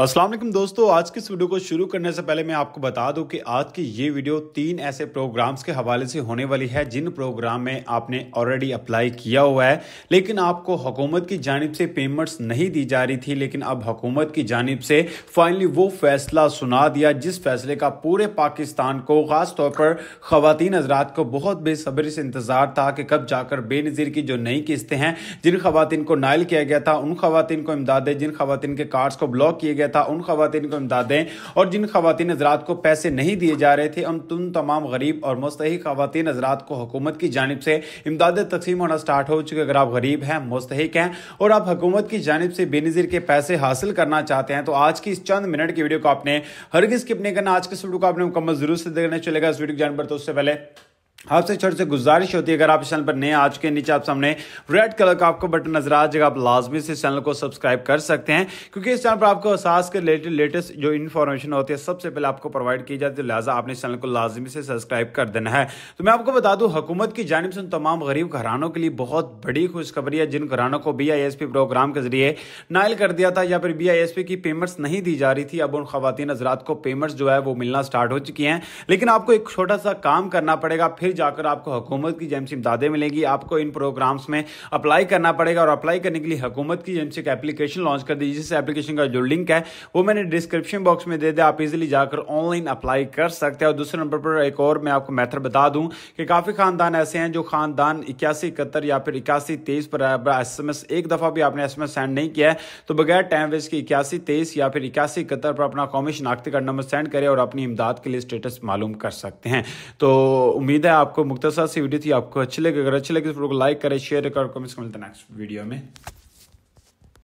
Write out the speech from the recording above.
असलम दोस्तों आज की इस वीडियो को शुरू करने से पहले मैं आपको बता दूं कि आज की ये वीडियो तीन ऐसे प्रोग्राम्स के हवाले से होने वाली है जिन प्रोग्राम में आपने ऑलरेडी अप्लाई किया हुआ है लेकिन आपको हुकूमत की जानब से पेमेंट्स नहीं दी जा रही थी लेकिन अब हुकूमत की जानब से फाइनली वो फैसला सुना दिया जिस फैसले का पूरे पाकिस्तान को ख़ास तौर पर ख़वान हजरात को बहुत बेसब्री से इंतज़ार था कि कब जाकर बेनज़ीर की जो नई किस्तें हैं जिन खुवान को नायल किया गया था उन खुवान को इमदादें जिन खुवान के कार्ड्स को ब्लॉक किया गया गया था उन खातन को इमदाद दें और जिन खातन हजरात को पैसे नहीं दिए जा रहे थे उन तमाम गरीब और मुस्तक खातन हजरात को हुकूमत की जानब से इमदाद तकसीम होना स्टार्ट हो चुके अगर आप गरीब हैं मुस्तक हैं और आप हुकूमत की जानब से बेनज़ीर के पैसे हासिल करना चाहते हैं तो आज की इस चंद मिनट की वीडियो को आपने हर किस किपने करना आज के वीडियो को आपने मुकम्मल जरूर से देखना चलेगा इस वीडियो के जान तो उससे पहले आपसे छोटे से गुजारिश होती है अगर आप इस चैनल पर नए आज के नीचे आप सामने रेड कलर का आपको बटन नजर आ जाएगा आप लाजमी से चैनल को सब्सक्राइब कर सकते हैं क्योंकि इस चैनल पर आपको असास के रिलेटेड लेटेस्ट जो इन्फॉर्मेशन होती है सबसे पहले आपको प्रोवाइड की जाती है तो लिहाजा आपने इस चैनल को लाजमी से सब्सक्राइब कर देना है तो मैं आपको बता दूँ हुकूमत की जानब से उन तमाम गरीब घरानों के लिए बहुत बड़ी खुशखबरी है जिन घरानों को बी प्रोग्राम के जरिए नायल कर दिया था या फिर बी की पेमेंट्स नहीं दी जा रही थी अब उन खातन हजरात को पेमेंट्स जो है वो मिलना स्टार्ट हो चुकी हैं लेकिन आपको एक छोटा सा काम करना पड़ेगा फिर जाकर आपको हुकूमत की जेम से इमदादें मिलेंगी आपको इन प्रोग्राम्स में अप्लाई करना पड़ेगा और अप्लाई करने के लिए हुकूमत की जेम से एक एप्लीकेशन लॉन्च कर दी जिस एप्लीकेशन का जो लिंक है वो मैंने डिस्क्रिप्शन बॉक्स में दे दिया आप इजिली जाकर ऑनलाइन अप्लाई कर सकते हैं और दूसरे नंबर पर एक और मैं आपको मैथड बता दूँ कि काफ़ी खानदान ऐसे हैं जो खानदान इक्यासी इकहत्तर या फिर इक्यासी तेईस पर एस एम एस एक दफ़ा भी आपने एस एम एस सेंड नहीं किया है तो बगैर टाइम वेस्ट के इक्यासी तेईस या फिर इक्यासी इकहत्तर पर अपना कौमी शनाख्ती का नंबर सेंड करें और अपनी इमदाद के लिए स्टेटस मालूम कर सकते हैं तो उम्मीद है आपको मुख्तसर सी वीडियो थी आपको अच्छी लगे अगर अच्छी लगे तो लाइक करें शेयर करें कमेंट्स मिलते नेक्स्ट वीडियो में